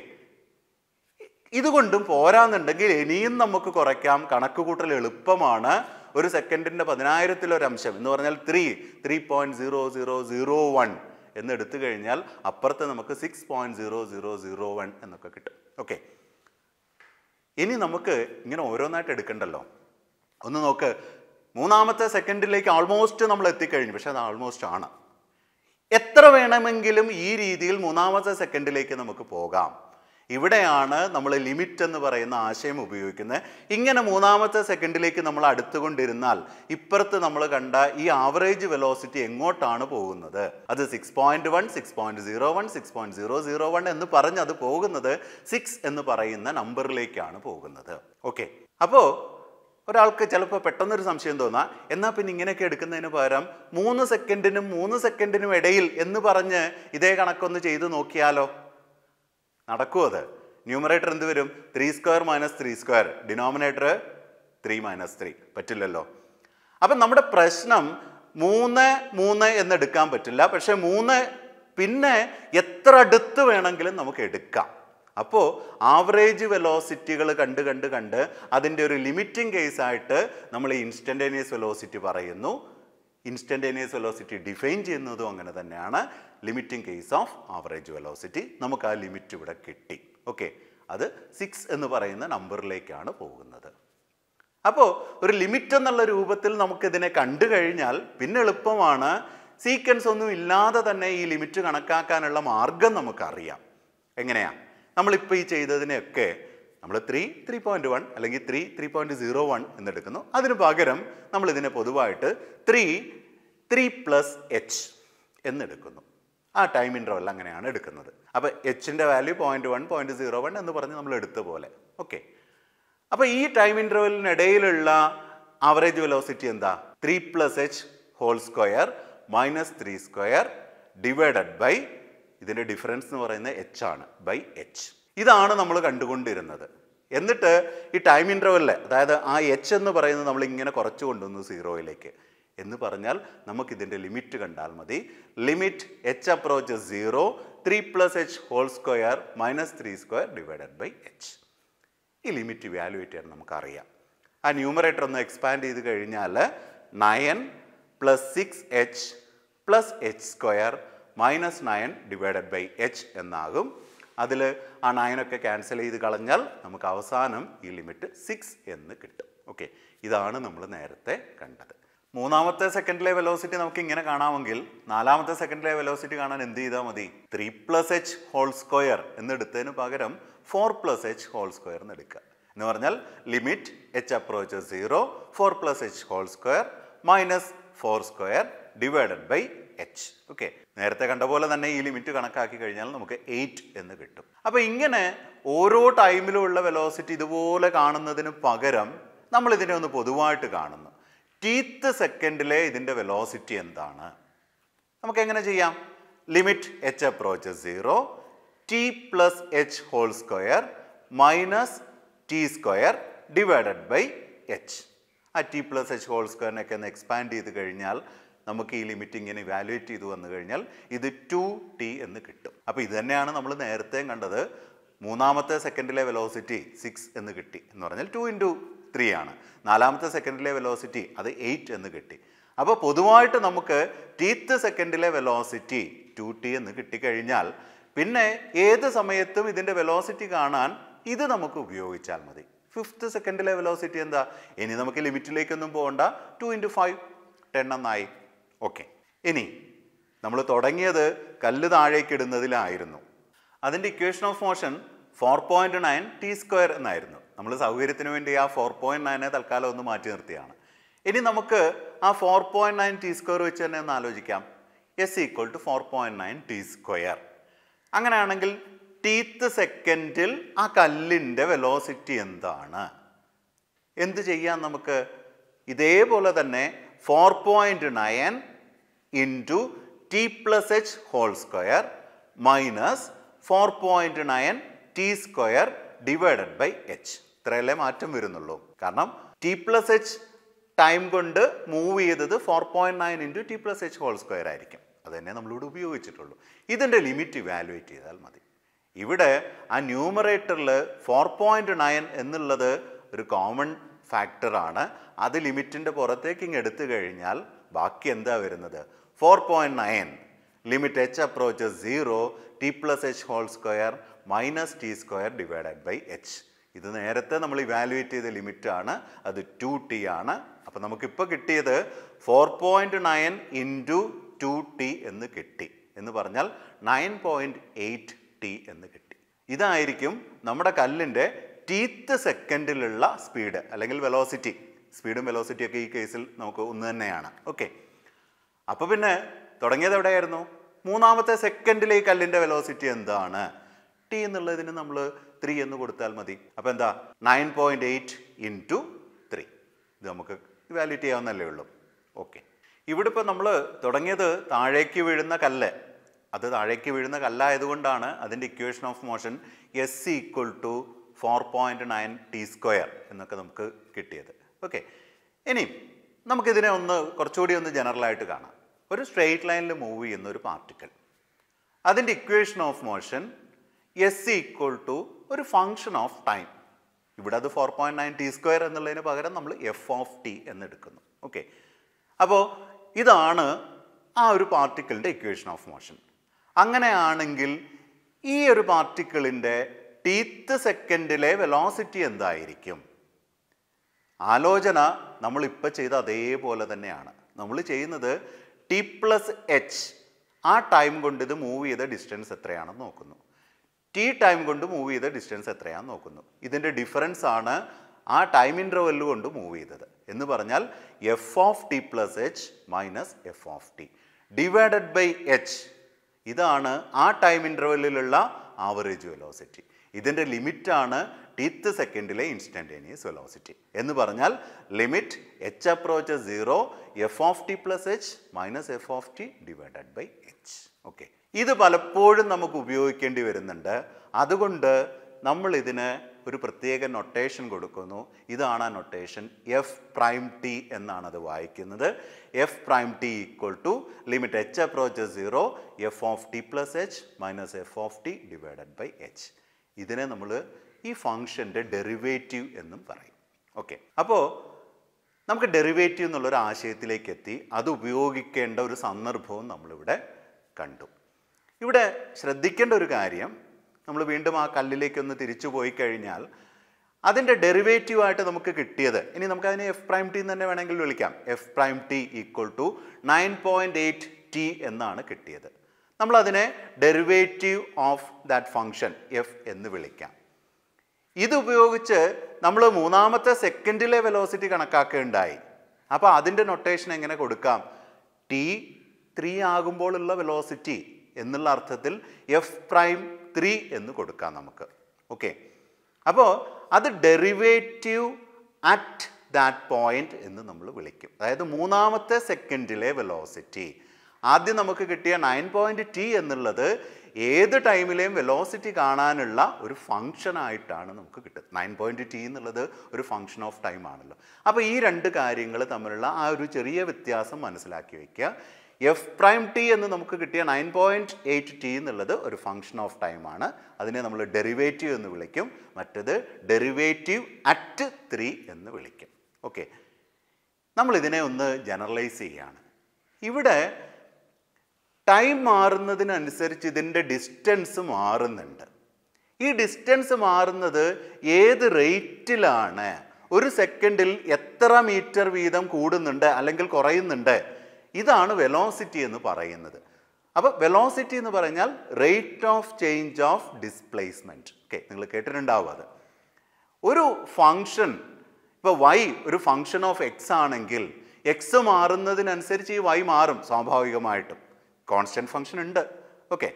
ഇതുകൊണ്ടും പോരാന്നുണ്ടെങ്കിൽ ഇനിയും നമുക്ക് കുറയ്ക്കാം കണക്ക് കൂട്ടൽ എളുപ്പമാണ് ഒരു സെക്കൻഡിൻ്റെ പതിനായിരത്തിലൊരംശം എന്ന് പറഞ്ഞാൽ three three point zero zero zero one എന്ന് എടുത്തു കഴിഞ്ഞാൽ അപ്പുറത്ത് നമുക്ക് six point zero zero zero one എന്നൊക്കെ കിട്ടും ഓക്കെ ഇനി നമുക്ക് ഇങ്ങനെ ഓരോന്നായിട്ട് എടുക്കണ്ടല്ലോ ഒന്ന് നോക്ക് മൂന്നാമത്തെ സെക്കൻഡിലേക്ക് ആൾമോസ്റ്റ് നമ്മൾ എത്തിക്കഴിഞ്ഞു പക്ഷെ അത് ആൾമോസ്റ്റ് ആണ് എത്ര വേണമെങ്കിലും ഈ രീതിയിൽ മൂന്നാമത്തെ സെക്കൻഡിലേക്ക് നമുക്ക് പോകാം ഇവിടെയാണ് നമ്മൾ ലിമിറ്റ് എന്ന് പറയുന്ന ആശയം ഉപയോഗിക്കുന്നത് ഇങ്ങനെ മൂന്നാമത്തെ സെക്കൻഡിലേക്ക് നമ്മൾ അടുത്തുകൊണ്ടിരുന്നാൽ ഇപ്പുറത്ത് നമ്മൾ കണ്ട ഈ ആവറേജ് വെലോസിറ്റി എങ്ങോട്ടാണ് പോകുന്നത് അത് six point one six point zero one six point zero zero one എന്ന് പറഞ്ഞ് അത് പോകുന്നത് സിക്സ് എന്ന് പറയുന്ന നമ്പറിലേക്കാണ് പോകുന്നത് ഓക്കെ അപ്പോൾ ഒരാൾക്ക് ചിലപ്പോൾ പെട്ടെന്നൊരു സംശയം തോന്നാം എന്നാൽ പിന്നെ ഇങ്ങനെയൊക്കെ എടുക്കുന്നതിന് പകരം മൂന്ന് സെക്കൻഡിനും മൂന്ന് സെക്കൻഡിനും ഇടയിൽ എന്ന് പറഞ്ഞ് ഇതേ കണക്കൊന്ന് ചെയ്ത് നോക്കിയാലോ നടക്കുമോ അത് ന്യൂമറേറ്റർ എന്ത് വരും three square minus three square denominator three minus three പറ്റില്ലല്ലോ അപ്പം നമ്മുടെ പ്രശ്നം മൂന്ന് മൂന്ന് എന്ന് എടുക്കാൻ പറ്റില്ല പക്ഷേ മൂന്ന് പിന്നെ എത്ര അടുത്ത് വേണമെങ്കിലും നമുക്ക് എടുക്കാം അപ്പോൾ ആവറേജ് വെലോസിറ്റികൾ കണ്ട് കണ്ട് കണ്ട് അതിൻ്റെ ഒരു ലിമിറ്റിംഗ് കേസായിട്ട് നമ്മൾ ഈ ഇൻസ്റ്റൻറ്റേനിയസ് വെലോസിറ്റി പറയുന്നു ഇൻസ്റ്റൻറ്റേനിയസ് വെലോസിറ്റി ഡിഫൈൻ ചെയ്യുന്നതും അങ്ങനെ തന്നെയാണ് limiting case of average velocity നമുക്ക് ആ ലിമിറ്റ് ഇവിടെ കിട്ടി ഓക്കെ അത് സിക്സ് എന്ന് പറയുന്ന നമ്പറിലേക്കാണ് പോകുന്നത് അപ്പോൾ ഒരു ലിമിറ്റ് എന്നുള്ള രൂപത്തിൽ നമുക്കിതിനെ കണ്ടു കഴിഞ്ഞാൽ പിന്നെ എളുപ്പമാണ് സീക്വൻസ് ഒന്നും ഇല്ലാതെ തന്നെ ഈ ലിമിറ്റ് കണക്കാക്കാനുള്ള മാർഗം നമുക്കറിയാം എങ്ങനെയാ നമ്മളിപ്പോൾ ഈ ചെയ്തതിനെയൊക്കെ നമ്മൾ ത്രീ ത്രീ പോയിൻറ്റ് വൺ അല്ലെങ്കിൽ three three point zero one എന്നെടുക്കുന്നു അതിന് പകരം നമ്മൾ ഇതിനെ പൊതുവായിട്ട് ത്രീ ത്രീ പ്ലസ് എച്ച് എന്നെടുക്കുന്നു ആ ടൈം ഇൻ്റർവെൽ അങ്ങനെയാണ് എടുക്കുന്നത് അപ്പോൾ എച്ചിൻ്റെ value point one point zero one എന്ന് പറഞ്ഞ് നമ്മൾ എടുത്ത പോലെ ഓക്കെ അപ്പോൾ ഈ ടൈം ഇൻ്റർവെല്ലിനിടയിലുള്ള ആവറേജ് വെലോസിറ്റി എന്താ three plus H whole square minus three square divided by ഇതിൻ്റെ ഡിഫറൻസ് എന്ന് പറയുന്നത് എച്ച് ആണ് ബൈ എച്ച് ഇതാണ് നമ്മൾ കണ്ടുകൊണ്ടിരുന്നത് എന്നിട്ട് ഈ ടൈം ഇൻ്റർവെല്ലിൽ അതായത് ആ എച്ച് എന്ന് പറയുന്നത് നമ്മൾ ഇങ്ങനെ കുറച്ച് കൊണ്ടുവന്നു സീറോയിലേക്ക് എന്ന് പറഞ്ഞാൽ നമുക്കിതിൻ്റെ ലിമിറ്റ് കണ്ടാൽ മതി limit H approach zero three plus H whole square minus three square divided by H ഈ ലിമിറ്റ് വാല്യുവേറ്റ് ചെയ്യാൻ നമുക്കറിയാം ആ ന്യൂമറേറ്റർ ഒന്ന് എക്സ്പാൻഡ് ചെയ്ത് കഴിഞ്ഞാൽ nine plus six H plus H square minus nine divided by H എന്നാകും അതിൽ ആ നയനൊക്കെ ക്യാൻസൽ ചെയ്ത് കളഞ്ഞാൽ നമുക്ക് അവസാനം ഈ ലിമിറ്റ് സിക്സ് എന്ന് കിട്ടും ഓക്കെ ഇതാണ് നമ്മൾ നേരത്തെ കണ്ടത് മൂന്നാമത്തെ സെക്കൻഡിലെ വെലോസിറ്റി നമുക്ക് ഇങ്ങനെ കാണാമെങ്കിൽ നാലാമത്തെ സെക്കൻഡിലെ വെലോസിറ്റി കാണാൻ എന്ത് ചെയ്താൽ മതി three plus H whole square എന്നെടുത്തതിന് പകരം four plus H whole square എന്ന് എടുക്കുക എന്ന് പറഞ്ഞാൽ limit H approach zero four plus H whole square minus four square divided by H okay നേരത്തെ കണ്ട പോലെ തന്നെ ഈ ലിമിറ്റ് കണക്കാക്കി കഴിഞ്ഞാൽ നമുക്ക് എയ്റ്റ് എന്ന് കിട്ടും അപ്പോൾ ഇങ്ങനെ ഓരോ ടൈമിലും ഉള്ള വെലോസിറ്റി ഇതുപോലെ കാണുന്നതിന് പകരം നമ്മൾ ഇതിനെ ഒന്ന് പൊതുവായിട്ട് കാണുന്നു ടീത്ത് സെക്കൻഡിലെ ഇതിൻ്റെ വെലോസിറ്റി എന്താണ് നമുക്ക് എങ്ങനെ ചെയ്യാം limit H approach zero T plus H whole square minus T square divided by H ആ ടി പ്ലസ് എച്ച് ഹോൾ സ്ക്വയറിനൊക്കെ ഒന്ന് എക്സ്പാൻഡ് ചെയ്ത് കഴിഞ്ഞാൽ നമുക്ക് ഈ ലിമിറ്റ് ഇങ്ങനെ ഇവാലുവേറ്റ് ചെയ്ത് വന്നു കഴിഞ്ഞാൽ ഇത് ടു ടി എന്ന് കിട്ടും അപ്പോൾ ഇത് തന്നെയാണ് നമ്മൾ നേരത്തെ കണ്ടത് മൂന്നാമത്തെ സെക്കൻഡിലെ വെലോസിറ്റി സിക്സ് എന്ന് കിട്ടി എന്ന് പറഞ്ഞാൽ ടു ഇൻറ്റു ത്രീ ആണ് നാലാമത്തെ സെക്കൻഡിലെ വെലോസിറ്റി അത് എയ്റ്റ് എന്ന് കിട്ടി അപ്പോൾ പൊതുവായിട്ട് നമുക്ക് ടീത്ത് സെക്കൻഡിലെ വെലോസിറ്റി ടു ടി എന്ന് കിട്ടിക്കഴിഞ്ഞാൽ പിന്നെ ഏത് സമയത്തും ഇതിൻ്റെ വെലോസിറ്റി കാണാൻ ഇത് നമുക്ക് ഉപയോഗിച്ചാൽ മതി ഫിഫ്ത്ത് സെക്കൻഡിലെ വെലോസിറ്റി എന്താ ഇനി നമുക്ക് ലിമിറ്റിലേക്കൊന്നും പോകണ്ട ടു ഇൻറ്റു ഫൈവ് ടെൻ എന്നായി ഓക്കെ ഇനി നമ്മൾ തുടങ്ങിയത് കല്ല് താഴേക്ക് ഇടുന്നതിലായിരുന്നു അതിൻ്റെ equation of motion four point nine T square എന്നായിരുന്നു നമ്മൾ സൗകര്യത്തിന് വേണ്ടി ആ ഫോർ പോയിൻറ്റ് നയനെ തൽക്കാലം ഒന്ന് മാറ്റി നിർത്തിയാണ് ഇനി നമുക്ക് ആ four point nine T square വെച്ച് തന്നെ ഒന്ന് ആലോചിക്കാം S equal to four point nine T square അങ്ങനെയാണെങ്കിൽ ടീത്ത് സെക്കൻഡിൽ ആ കല്ലിൻ്റെ വെലോസിറ്റി എന്താണ് എന്ത് ചെയ്യാം നമുക്ക് ഇതേപോലെ തന്നെ four point nine into T plus H whole square minus four point nine T square divided by H ഇത്രയല്ലേ മാറ്റം വരുന്നുള്ളൂ കാരണം ടി പ്ലസ് എച്ച് ടൈം കൊണ്ട് മൂവ് ചെയ്തത് four point nine into T plus H whole square ആയിരിക്കും അത് തന്നെ നമ്മളിവിടെ ഉപയോഗിച്ചിട്ടുള്ളൂ ഇതിൻ്റെ ലിമിറ്റ് വാലുവേറ്റ് ചെയ്താൽ മതി ഇവിടെ ആ ന്യൂമറേറ്ററിൽ ഫോർ പോയിന്റ് നയൻ എന്നുള്ളത് ഒരു കോമൺ ഫാക്ടറാണ് അത് ലിമിറ്റിൻ്റെ പുറത്തേക്ക് ഇങ്ങ് എടുത്തു കഴിഞ്ഞാൽ ബാക്കി എന്താ വരുന്നത് four point nine limit H approach zero T plus H whole square minus T square divided by H ഇത് നേരത്തെ നമ്മൾ ഇവാലുവേറ്റ് ചെയ്ത ലിമിറ്റാണ് അത് ടു ടി ആണ് അപ്പം നമുക്കിപ്പോൾ കിട്ടിയത് four point nine into two T എന്ന് കിട്ടി എന്ന് പറഞ്ഞാൽ നയൻ പോയിൻറ്റ് എയ്റ്റ് ടി എന്ന് കിട്ടി ഇതായിരിക്കും നമ്മുടെ കല്ലിൻ്റെ ടീത്ത് സെക്കൻഡിലുള്ള സ്പീഡ് അല്ലെങ്കിൽ വെലോസിറ്റി സ്പീഡും വെലോസിറ്റിയും ഒക്കെ ഈ കേസിൽ നമുക്ക് ഒന്ന് തന്നെയാണ് ഓക്കെ അപ്പോൾ പിന്നെ തുടങ്ങിയത് എവിടെയായിരുന്നു മൂന്നാമത്തെ സെക്കൻഡിലെ ഈ കല്ലിൻ്റെ വെലോസിറ്റി എന്താണ് ഫിഫ്റ്റി എന്നുള്ളതിന് നമ്മൾ ത്രീ എന്ന് കൊടുത്താൽ മതി അപ്പോൾ എന്താ nine point eight into three ഇത് നമുക്ക് വാലിഡേറ്റ് ചെയ്യാവുന്നല്ലേ ഉള്ളൂ ഓക്കെ ഇവിടെ ഇപ്പോൾ നമ്മൾ തുടങ്ങിയത് താഴേക്ക് വീഴുന്ന കല്ല് അത് താഴേക്ക് വീഴുന്ന കല്ലായതുകൊണ്ടാണ് അതിൻ്റെ equation of motion S equal to four point nine T square എന്നൊക്കെ നമുക്ക് കിട്ടിയത് ഓക്കെ ഇനി നമുക്കിതിനെ ഒന്ന് കുറച്ചുകൂടി ഒന്ന് ജനറലായിട്ട് കാണാം ഒരു സ്ട്രെയിറ്റ് ലൈനിൽ മൂവ് ചെയ്യുന്ന ഒരു പാർട്ടിക്കിൾ അതിൻ്റെ equation of motion S equal to ഒരു ഫങ്ഷൻ ഓഫ് ടൈം ഇവിടെ അത് four point nine T square എന്നുള്ളതിന് പകരം നമ്മൾ എഫ് ഓഫ് ടി എന്നെടുക്കുന്നു ഓക്കെ അപ്പോൾ ഇതാണ് ആ ഒരു പാർട്ടിക്കിളിൻ്റെ ഇക്വേഷൻ ഓഫ് മോഷൻ അങ്ങനെയാണെങ്കിൽ ഈ ഒരു പാർട്ടിക്കിളിൻ്റെ ടീത്ത് സെക്കൻഡിലെ വെലോസിറ്റി എന്തായിരിക്കും ആലോചന നമ്മളിപ്പോൾ ചെയ്ത അതേപോലെ തന്നെയാണ് നമ്മൾ ചെയ്യുന്നത് ടി പ്ലസ് എച്ച് ആ ടൈം കൊണ്ട് ഇത് മൂവ് ചെയ്ത ഡിസ്റ്റൻസ് എത്രയാണെന്ന് നോക്കുന്നു ടീ ടൈം കൊണ്ട് മൂവ് ചെയ്ത ഡിസ്റ്റൻസ് എത്രയാണെന്ന് നോക്കുന്നു ഇതിൻ്റെ ഡിഫറൻസ് ആണ് ആ ടൈം ഇൻ്റർവെല് കൊണ്ട് മൂവ് ചെയ്തത് എന്ന് പറഞ്ഞാൽ F of T plus H minus F of T divided by H ഇതാണ് ആ ടൈം ഇൻ്റർവെല്ലിലുള്ള ആവറേജ് വെലോസിറ്റി ഇതിൻ്റെ ലിമിറ്റാണ് ടീത്ത് സെക്കൻഡിലെ ഇൻസ്റ്റൻറ്റേനിയസ് വെലോസിറ്റി എന്ന് പറഞ്ഞാൽ limit H approach zero F of T plus H minus F of T divided by H okay ഇത് പലപ്പോഴും നമുക്ക് ഉപയോഗിക്കേണ്ടി വരുന്നുണ്ട് അതുകൊണ്ട് നമ്മൾ ഇതിന് ഒരു പ്രത്യേക നൊട്ടേഷൻ കൊടുക്കുന്നു ഇതാണ് ആ നൊട്ടേഷൻ എഫ് പ്രൈം ടി എന്നാണ് അത് വായിക്കുന്നത് F prime T equal to limit H approach zero F of T plus H minus F of T divided by H ഇതിനെ നമ്മൾ ഈ ഫങ്ഷൻ്റെ ഡെറിവേറ്റീവ് എന്നും പറയും ഓക്കെ അപ്പോൾ നമുക്ക് ഡെറിവേറ്റീവ് എന്നുള്ളൊരു ആശയത്തിലേക്ക് എത്തി അത് ഉപയോഗിക്കേണ്ട ഒരു സന്ദർഭവും നമ്മളിവിടെ കണ്ടു ഇവിടെ ശ്രദ്ധിക്കേണ്ട ഒരു കാര്യം നമ്മൾ വീണ്ടും ആ കല്ലിലേക്കൊന്ന് തിരിച്ചു പോയി കഴിഞ്ഞാൽ അതിൻ്റെ ഡെറിവേറ്റീവായിട്ട് നമുക്ക് കിട്ടിയത് ഇനി നമുക്കതിനെ എഫ് പ്രൈം ടി എന്ന് തന്നെ വേണമെങ്കിൽ വിളിക്കാം F prime T equal to nine point eight T എന്നാണ് കിട്ടിയത് നമ്മളതിനെ derivative of that function F എന്ന് വിളിക്കാം ഇതുപയോഗിച്ച് നമ്മൾ മൂന്നാമത്തെ സെക്കൻഡിലെ വെലോസിറ്റി കണക്കാക്കുകയുണ്ടായി അപ്പോൾ അതിൻ്റെ നൊട്ടേഷൻ എങ്ങനെ കൊടുക്കാം ടി ത്രീ ആകുമ്പോഴുള്ള വെലോസിറ്റി എന്നുള്ള അർത്ഥത്തിൽ എഫ് പ്രൈം ത്രീ എന്ന് കൊടുക്കാം നമുക്ക് ഓക്കെ അപ്പോൾ അത് ഡെറിവേറ്റീവ് അറ്റ് ദാറ്റ് പോയിൻ്റ് എന്ന് നമ്മൾ വിളിക്കും അതായത് മൂന്നാമത്തെ സെക്കൻഡിലെ വെലോസിറ്റി ആദ്യം നമുക്ക് കിട്ടിയ നയൻ പോയിൻറ്റ് ടി എന്നുള്ളത് ഏത് ടൈമിലെയും വെലോസിറ്റി കാണാനുള്ള ഒരു ഫങ്ഷൻ ആയിട്ടാണ് നമുക്ക് കിട്ടുന്നത് നയൻ പോയിൻറ്റ് ടി എന്നുള്ളത് ഒരു ഫങ്ഷൻ ഓഫ് ടൈം ആണല്ലോ അപ്പോൾ ഈ രണ്ട് കാര്യങ്ങൾ തമ്മിലുള്ള ആ ഒരു ചെറിയ വ്യത്യാസം മനസ്സിലാക്കി വയ്ക്കുക എഫ് പ്രൈം ടി എന്ന് നമുക്ക് കിട്ടിയ നയൻ പോയിൻറ്റ് എയ്റ്റ് ടി എന്നുള്ളത് ഒരു ഫങ്ഷൻ ഓഫ് ടൈമാണ് അതിനെ നമ്മൾ ഡെറിവേറ്റീവ് എന്ന് വിളിക്കും മറ്റത് ഡെറിവേറ്റീവ് അറ്റ് ത്രീ എന്ന് വിളിക്കും ഓക്കെ നമ്മളിതിനെ ഒന്ന് ജനറലൈസ് ചെയ്യുകയാണ് ഇവിടെ ടൈം മാറുന്നതിനനുസരിച്ച് ഇതിൻ്റെ ഡിസ്റ്റൻസ് മാറുന്നുണ്ട് ഈ ഡിസ്റ്റൻസ് മാറുന്നത് ഏത് റേറ്റിലാണ് ഒരു സെക്കൻഡിൽ എത്ര മീറ്റർ വീതം കൂടുന്നുണ്ട് അല്ലെങ്കിൽ കുറയുന്നുണ്ട് ഇതാണ് വെലോസിറ്റി എന്ന് പറയുന്നത് അപ്പോൾ വെലോസിറ്റി എന്ന് പറഞ്ഞാൽ rate of change of displacement okay നിങ്ങൾ കേട്ടിട്ടുണ്ടാവും അത് ഒരു ഫങ്ഷൻ ഇപ്പോൾ വൈ ഒരു ഫങ്ഷൻ ഓഫ് എക്സ് ആണെങ്കിൽ എക്സ് മാറുന്നതിനനുസരിച്ച് ഈ വൈ മാറും സ്വാഭാവികമായിട്ടും കോൺസ്റ്റൻറ്റ് ഫങ്ഷൻ ഉണ്ട് ഓക്കെ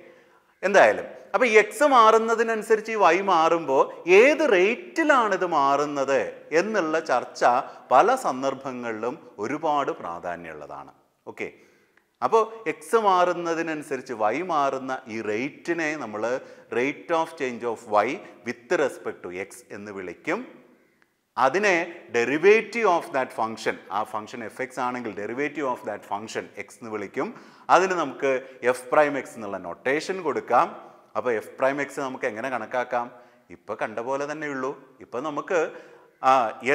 എന്തായാലും അപ്പോൾ എക്സ് മാറുന്നതിനനുസരിച്ച് ഈ വൈ മാറുമ്പോൾ ഏത് റേറ്റിലാണിത് മാറുന്നത് എന്നുള്ള ചർച്ച പല സന്ദർഭങ്ങളിലും ഒരുപാട് പ്രാധാന്യമുള്ളതാണ് ഓക്കെ അപ്പോൾ എക്സ് മാറുന്നതിനനുസരിച്ച് വൈ മാറുന്ന ഈ റേറ്റിനെ നമ്മൾ rate of change of Y with respect to X എന്ന് വിളിക്കും അതിനെ ഡെറിവേറ്റീവ് ഓഫ് ദാറ്റ് ഫംഗ്ഷൻ ആ ഫംഗ്ഷൻ എഫ് എക്സ് ആണെങ്കിൽ derivative of that function X എന്ന് വിളിക്കും അതിന് നമുക്ക് എഫ് പ്രൈം എക്സ് എന്നുള്ള നൊട്ടേഷൻ കൊടുക്കാം അപ്പോൾ എഫ് പ്രൈം എക്സ് നമുക്ക് എങ്ങനെ കണക്കാക്കാം ഇപ്പോൾ കണ്ട പോലെ തന്നെ ഉള്ളൂ ഇപ്പോൾ നമുക്ക്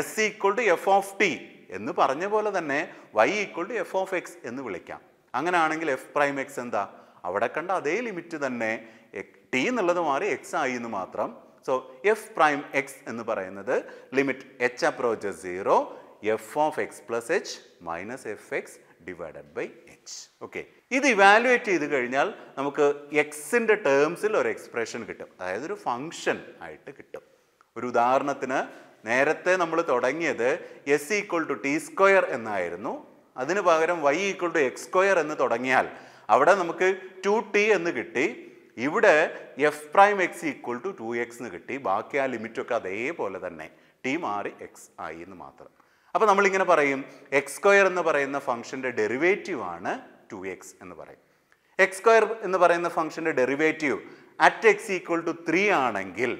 S equal to F of T എന്ന് പറഞ്ഞ പോലെ തന്നെ Y equal to F of X എന്ന് വിളിക്കാം അങ്ങനെയാണെങ്കിൽ എഫ് പ്രൈം എക്സ് എന്താ അവിടെ കണ്ട അതേ ലിമിറ്റ് തന്നെ ടി എന്നുള്ളത് മാറി എക്സ് ആയി എന്ന് മാത്രം സോ എഫ് പ്രൈം എക്സ് എന്ന് പറയുന്നത് limit H approach zero F of X plus H minus F X divided by H okay ഇത് ഇവാലുവേറ്റ് ചെയ്ത് കഴിഞ്ഞാൽ നമുക്ക് എക്സിൻ്റെ ടേംസിൽ ഒരു എക്സ്പ്രഷൻ കിട്ടും അതായത് ഒരു ഫങ്ഷൻ ആയിട്ട് കിട്ടും ഒരു ഉദാഹരണത്തിന് നേരത്തെ നമ്മൾ തുടങ്ങിയത് S equal to T square എന്നായിരുന്നു അതിന് പകരം Y equal to X square എന്ന് തുടങ്ങിയാൽ അവിടെ നമുക്ക് ടു ടി എന്ന് കിട്ടി ഇവിടെ F prime X equal to two X എന്ന് കിട്ടി ബാക്കി ആ ലിമിറ്റൊക്കെ അതേപോലെ തന്നെ ടി മാറി എക്സ് ആയി എന്ന് മാത്രം അപ്പോൾ നമ്മളിങ്ങനെ പറയും എക്സ് സ്ക്വയർ എന്ന് പറയുന്ന ഫംഗ്ഷൻ്റെ ഡെറിവേറ്റീവ് ആണ് ടു എക്സ് എന്ന് പറയും എക്സ് സ്ക്വയർ എന്ന് പറയുന്ന ഫംഗ്ഷൻ്റെ derivative at X equal to three ആണെങ്കിൽ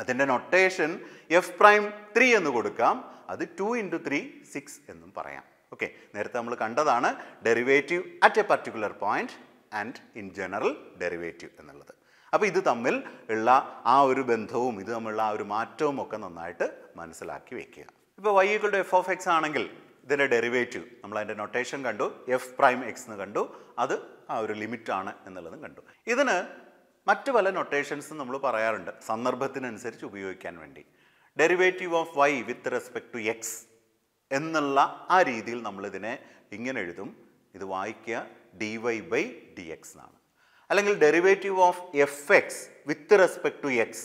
അതിൻ്റെ നൊട്ടേഷൻ എഫ് പ്രൈം ത്രീ എന്ന് കൊടുക്കാം അത് ടു ഇൻറ്റു ത്രീ സിക്സ് എന്നും പറയാം ഓക്കെ നേരത്തെ നമ്മൾ കണ്ടതാണ് derivative at a particular point and in general derivative എന്നുള്ളത് അപ്പോൾ ഇത് തമ്മിൽ ഉള്ള ആ ഒരു ബന്ധവും ഇത് തമ്മിലുള്ള ആ ഒരു മാറ്റവും ഒക്കെ നന്നായിട്ട് മനസ്സിലാക്കി വെക്കുക ഇപ്പോൾ Y equal to F of X ആണെങ്കിൽ ഇതിൻ്റെ ഡെറിവേറ്റീവ് നമ്മൾ അതിൻ്റെ നൊട്ടേഷൻ കണ്ടു എഫ് പ്രൈം എക്സ് എന്ന് കണ്ടു അത് ആ ഒരു ലിമിറ്റാണ് എന്നുള്ളതും കണ്ടു ഇതിന് മറ്റു പല നൊട്ടേഷൻസും നമ്മൾ പറയാറുണ്ട് സന്ദർഭത്തിനനുസരിച്ച് ഉപയോഗിക്കാൻ വേണ്ടി derivative of Y with respect to X എന്നുള്ള ആ രീതിയിൽ നമ്മളിതിനെ ഇങ്ങനെ എഴുതും ഇത് വായിക്കുക D Y by D X എന്നാണ് അല്ലെങ്കിൽ derivative of F X with respect to X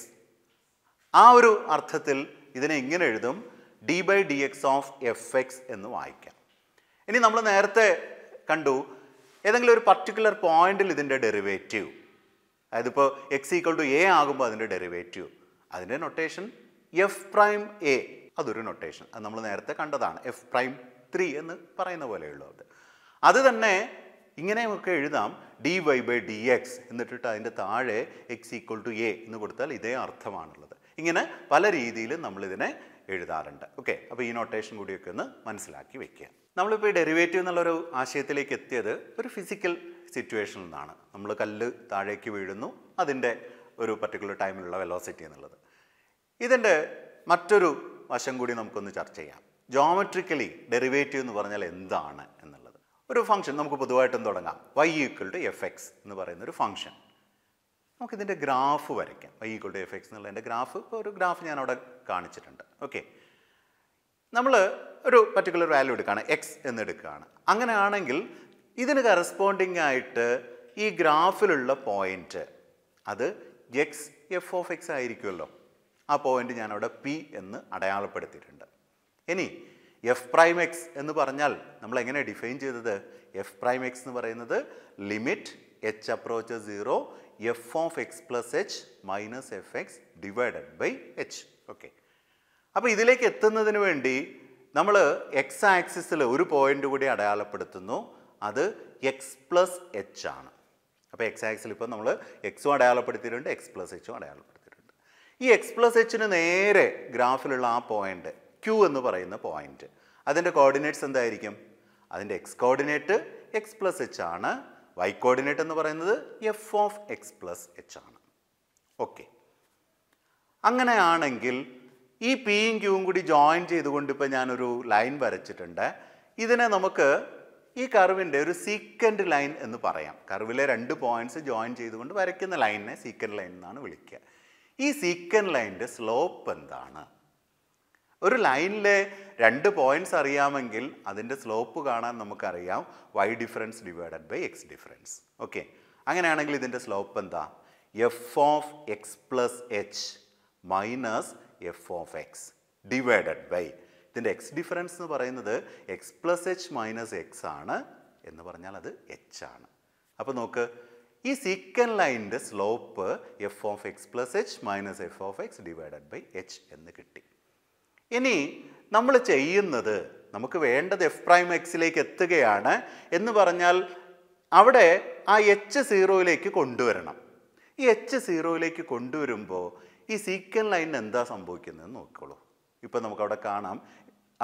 ആ ഒരു അർത്ഥത്തിൽ ഇതിനെ ഇങ്ങനെ എഴുതും D by D X of F X എന്ന് വായിക്കാം ഇനി നമ്മൾ നേരത്തെ കണ്ടു ഏതെങ്കിലും ഒരു പർട്ടിക്കുലർ പോയിന്റിൽ ഇതിൻ്റെ ഡെറിവേറ്റീവ് അതിപ്പോൾ എക്സ് ഈക്വൽ ടു എ ആകുമ്പോൾ അതിൻ്റെ ഡെറിവേറ്റീവ് അതിൻ്റെ നൊട്ടേഷൻ എഫ് പ്രൈം എ അതൊരു നൊട്ടേഷൻ അത് നമ്മൾ നേരത്തെ കണ്ടതാണ് എഫ് പ്രൈം ത്രീ എന്ന് പറയുന്ന പോലെയുള്ളൂ അത് അത് തന്നെ ഇങ്ങനെ നമുക്ക് എഴുതാം d Y by D x എന്നിട്ടിട്ട് അതിൻ്റെ താഴെ എക്സ് ഈക്വൽ ടു എ എന്ന് കൊടുത്താൽ ഇതേ അർത്ഥമാണുള്ളത് ഇങ്ങനെ പല രീതിയിലും നമ്മളിതിനെ എഴുതാറുണ്ട് ഓക്കെ അപ്പോൾ ഈ നൊട്ടേഷൻ കൂടിയൊക്കെ ഒന്ന് മനസ്സിലാക്കി വയ്ക്കുക നമ്മളിപ്പോൾ ഈ ഡെറിവേറ്റീവ് എന്നുള്ളൊരു ആശയത്തിലേക്ക് എത്തിയത് ഒരു ഫിസിക്കൽ സിറ്റുവേഷനിൽ നിന്നാണ് നമ്മൾ കല്ല് താഴേക്ക് വീഴുന്നു അതിൻ്റെ ഒരു പർട്ടിക്കുലർ ടൈമിലുള്ള വെലോസിറ്റി എന്നുള്ളത് ഇതിൻ്റെ മറ്റൊരു വശം കൂടി നമുക്കൊന്ന് ചർച്ച ചെയ്യാം ജോമെട്രിക്കലി ഡെറിവേറ്റീവ് എന്ന് പറഞ്ഞാൽ എന്താണ് എന്നുള്ളത് ഒരു ഫംഗ്ഷൻ നമുക്ക് പൊതുവായിട്ടും തുടങ്ങാം y equal to f X എന്ന് പറയുന്ന ഒരു ഫംഗ്ഷൻ നമുക്കിതിൻ്റെ ഗ്രാഫ് വരയ്ക്കാം y equal to f x എന്നുള്ളതിൻ്റെ ഗ്രാഫ് ഇപ്പോൾ ഒരു ഗ്രാഫ് ഞാൻ അവിടെ കാണിച്ചിട്ടുണ്ട് ഓക്കെ നമ്മൾ ഒരു പർട്ടിക്കുലർ വാല്യൂ എടുക്കുകയാണ് എക്സ് എന്ന് എടുക്കുകയാണ് അങ്ങനെയാണെങ്കിൽ ഇതിന് കറസ്പോണ്ടിങ് ആയിട്ട് ഈ ഗ്രാഫിലുള്ള പോയിൻ്റ് അത് എക്സ് എഫ് ഓഫ് എക്സ് ആയിരിക്കുമല്ലോ ആ പോയിൻ്റ് ഞാനവിടെ പി എന്ന് അടയാളപ്പെടുത്തിയിട്ടുണ്ട് ഇനി എഫ് പ്രൈം എക്സ് എന്ന് പറഞ്ഞാൽ നമ്മൾ എങ്ങനെ ഡിഫൈൻ ചെയ്തത് എഫ് പ്രൈം എക്സ് എന്ന് പറയുന്നത് limit H approach zero F of X plus H minus F X divided by H okay അപ്പോൾ ഇതിലേക്ക് എത്തുന്നതിന് വേണ്ടി നമ്മൾ എക്സ് ആക്സിസിൽ ഒരു പോയിൻ്റ് കൂടി അടയാളപ്പെടുത്തുന്നു അത് എക്സ് പ്ലസ് എച്ച് ആണ് അപ്പോൾ എക്സ് ആക്സിൽ ഇപ്പോൾ നമ്മൾ എക്സും അടയാളപ്പെടുത്തിയിട്ടുണ്ട് എക്സ് പ്ലസ് എച്ചും അടയാളപ്പെടുത്തിയിട്ടുണ്ട് ഈ എക്സ് പ്ലസ് എച്ചിന് നേരെ ഗ്രാഫിലുള്ള ആ പോയിൻ്റ് ക്യൂ എന്ന് പറയുന്ന പോയിൻ്റ് അതിൻ്റെ കോർഡിനേറ്റ്സ് എന്തായിരിക്കും അതിൻ്റെ x coordinate x plus h ആണ് വൈ കോർഡിനേറ്റ് എന്ന് പറയുന്നത് f of X plus h ആണ് ഓക്കെ അങ്ങനെയാണെങ്കിൽ ഈ പിയും ക്യൂവും കൂടി ജോയിൻ ചെയ്തുകൊണ്ട് ഇപ്പോൾ ഞാനൊരു ലൈൻ വരച്ചിട്ടുണ്ട് ഇതിനെ നമുക്ക് ഈ കർവിൻ്റെ ഒരു സീക്കൻഡ് ലൈൻ എന്ന് പറയാം കർവിലെ രണ്ട് പോയിന്റ്സ് ജോയിൻ ചെയ്തുകൊണ്ട് വരയ്ക്കുന്ന ലൈനിനെ സീക്കൻഡ് ലൈൻ എന്നാണ് വിളിക്കുക ഈ സീക്കൻഡ് ലൈനിൻ്റെ സ്ലോപ്പ് എന്താണ് ഒരു ലൈനിലെ രണ്ട് പോയിന്റ്സ് അറിയാമെങ്കിൽ അതിൻ്റെ സ്ലോപ്പ് കാണാൻ നമുക്കറിയാം y difference divided by x difference okay അങ്ങനെയാണെങ്കിൽ ഇതിൻ്റെ സ്ലോപ്പ് എന്താ f of X plus H minus F of x divided by ഇതിൻ്റെ എക്സ് ഡിഫറൻസ് എന്ന് പറയുന്നത് x plus H minus x ആണ് എന്ന് പറഞ്ഞാൽ അത് എച്ച് ആണ് അപ്പോൾ നോക്ക് ഈ സീക്കൻ ലൈനിൻ്റെ slope f of X plus H minus F of x divided by h എന്ന് കിട്ടി ഇനി നമ്മൾ ചെയ്യുന്നത് നമുക്ക് വേണ്ടത് എഫ് പ്രൈം എക്സിലേക്ക് എത്തുകയാണ് എന്ന് പറഞ്ഞാൽ അവിടെ ആ എച്ച് സീറോയിലേക്ക് കൊണ്ടുവരണം ഈ എച്ച് സീറോയിലേക്ക് കൊണ്ടുവരുമ്പോൾ ഈ സീക്വൻ ലൈനിന് എന്താ സംഭവിക്കുന്നത് നോക്കിക്കോളൂ ഇപ്പോൾ നമുക്കവിടെ കാണാം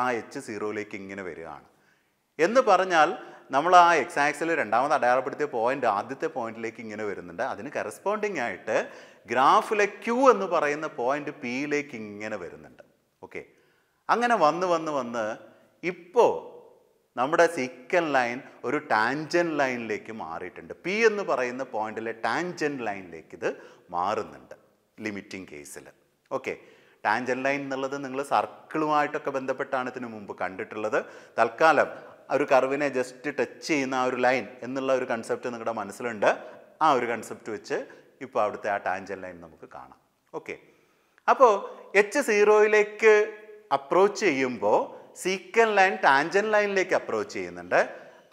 ആ എച്ച് സീറോയിലേക്ക് ഇങ്ങനെ വരികയാണ് എന്ന് പറഞ്ഞാൽ നമ്മൾ ആ എക്സ് ആക്സിൽ രണ്ടാമത് അടയാളപ്പെടുത്തിയ പോയിന്റ് ആദ്യത്തെ പോയിന്റിലേക്ക് ഇങ്ങനെ വരുന്നുണ്ട് അതിന് കറസ്പോണ്ടിങ് ആയിട്ട് ഗ്രാഫിലെ ക്യൂ എന്ന് പറയുന്ന പോയിന്റ് പിയിലേക്ക് ഇങ്ങനെ വരുന്നുണ്ട് ഓക്കെ അങ്ങനെ വന്ന് വന്ന് വന്ന് ഇപ്പോൾ നമ്മുടെ സിക്കൻ ലൈൻ ഒരു ടാൻജൻ ലൈനിലേക്ക് മാറിയിട്ടുണ്ട് പി എന്ന് പറയുന്ന പോയിന്റിലെ ടാൻജൻ ലൈനിലേക്ക് ഇത് മാറുന്നുണ്ട് ലിമിറ്റിംഗ് കേസിൽ ഓക്കെ ടാഞ്ചൻ ലൈൻ എന്നുള്ളത് നിങ്ങൾ സർക്കിളുമായിട്ടൊക്കെ ബന്ധപ്പെട്ടാണ് ഇതിനു മുമ്പ് കണ്ടിട്ടുള്ളത് തൽക്കാലം ഒരു കർവിനെ ജസ്റ്റ് ടച്ച് ചെയ്യുന്ന ആ ഒരു ലൈൻ എന്നുള്ള ഒരു കൺസെപ്റ്റ് നിങ്ങളുടെ മനസ്സിലുണ്ട് ആ ഒരു കൺസെപ്റ്റ് വെച്ച് ഇപ്പോൾ അവിടുത്തെ ആ ടാഞ്ചൻ ലൈൻ നമുക്ക് കാണാം ഓക്കെ അപ്പോൾ എച്ച് സീറോയിലേക്ക് അപ്രോച്ച് ചെയ്യുമ്പോൾ സീക്കൻ ലൈൻ ടാഞ്ചൻ ലൈനിലേക്ക് അപ്രോച്ച് ചെയ്യുന്നുണ്ട്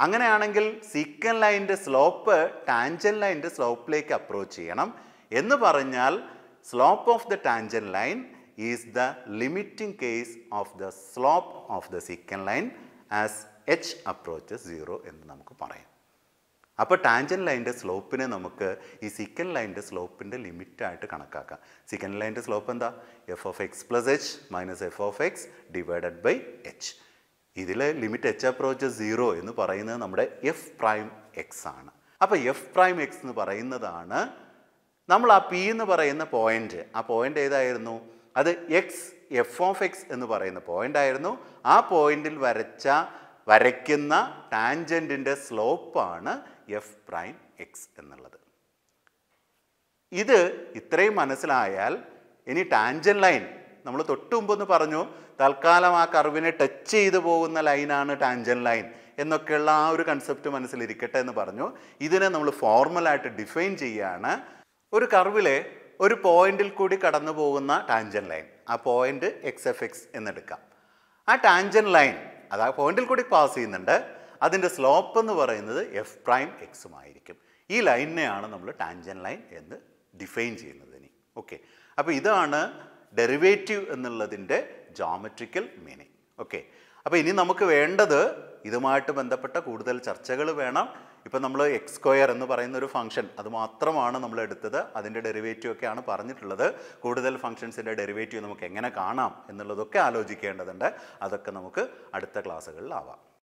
അങ്ങനെയാണെങ്കിൽ സീക്കൻ ലൈൻ്റെ സ്ലോപ്പ് ടാഞ്ചൻ ലൈൻ്റെ സ്ലോപ്പിലേക്ക് അപ്രോച്ച് ചെയ്യണം എന്ന് പറഞ്ഞാൽ slope of the tangent line is the limiting case of the slope of the secant line as h approaches 0 എന്ന് നമുക്ക് പറയാം. അപ്പോൾ ടാഞ്ചൻ ലൈൻ്റെ സ്ലോപ്പിനെ നമുക്ക് ഈ സിക്കൻ ലൈൻ്റെ സ്ലോപ്പിൻ്റെ ലിമിറ്റായിട്ട് കണക്കാക്കാം സിക്കൻ ലൈൻ്റെ സ്ലോപ്പ് എന്താ f of X plus H minus F of x divided by h ഇതിലെ ലിമിറ്റ് എച്ച് അപ്രോച്ച് സീറോ എന്ന് പറയുന്നത് നമ്മുടെ എഫ് പ്രൈം എക്സ് ആണ് അപ്പോൾ എഫ് പ്രൈം എക്സ് എന്ന് പറയുന്നതാണ് നമ്മൾ ആ പി എന്ന് പറയുന്ന പോയിൻ്റ് ആ പോയിൻ്റ് ഏതായിരുന്നു അത് എക്സ് എഫ് ഓഫ് എക്സ് എന്ന് പറയുന്ന പോയിൻ്റ് ആയിരുന്നു ആ പോയിന്റിൽ വരച്ച വരയ്ക്കുന്ന ടാൻജൻറ്റിൻ്റെ സ്ലോപ്പാണ് എഫ് പ്രൈം എക്സ് എന്നുള്ളത് ഇത് ഇത്രയും മനസ്സിലായാൽ ഇനി ടാൻജൻ ലൈൻ നമ്മൾ തൊട്ടുമുമ്പെന്ന് പറഞ്ഞു തൽക്കാലം ആ കർവിനെ ടച്ച് ചെയ്ത് പോകുന്ന ലൈനാണ് ടാൻജൻ ലൈൻ എന്നൊക്കെയുള്ള ആ ഒരു കൺസെപ്റ്റ് മനസ്സിലിരിക്കട്ടെ എന്ന് പറഞ്ഞു ഇതിനെ നമ്മൾ ഫോർമലായിട്ട് ഡിഫൈൻ ചെയ്യുകയാണ് ഒരു കർവിലെ ഒരു പോയിന്റിൽ കൂടി കടന്നു പോകുന്ന ടാൻജൻ ലൈൻ ആ പോയിന്റ് എക്സ് എഫ് എക്സ് എന്നെടുക്കാം ആ ടാൻജൻ ലൈൻ അത് ആ പോയിന്റിൽ കൂടി പാസ് ചെയ്യുന്നുണ്ട് അതിൻ്റെ സ്ലോപ്പ് എന്ന് പറയുന്നത് എഫ് പ്രൈം എക്സും ആയിരിക്കും ഈ ലൈനിനെയാണ് നമ്മൾ ടാൻജൻ ലൈൻ എന്ന് ഡിഫൈൻ ചെയ്യുന്നത് ഇനി ഓക്കെ അപ്പോൾ ഇതാണ് ഡെറിവേറ്റീവ് എന്നുള്ളതിൻ്റെ ജോമെട്രിക്കൽ മീനിങ് ഓക്കെ അപ്പോൾ ഇനി നമുക്ക് വേണ്ടത് ഇതുമായിട്ട് ബന്ധപ്പെട്ട കൂടുതൽ ചർച്ചകൾ വേണം ഇപ്പം നമ്മൾ എക്സ് സ്ക്വയർ എന്ന് പറയുന്ന ഒരു ഫംഗ്ഷൻ അത് മാത്രമാണ് നമ്മൾ എടുത്തത് അതിൻ്റെ ഡെറിവേറ്റീവ് ഒക്കെയാണ് പറഞ്ഞിട്ടുള്ളത് കൂടുതൽ ഫംഗ്ഷൻസിൻ്റെ ഡെറിവേറ്റീവ് നമുക്ക് എങ്ങനെ കാണാം എന്നുള്ളതൊക്കെ ആലോചിക്കേണ്ടതുണ്ട് അതൊക്കെ നമുക്ക് അടുത്ത ക്ലാസ്സുകളിലാവാം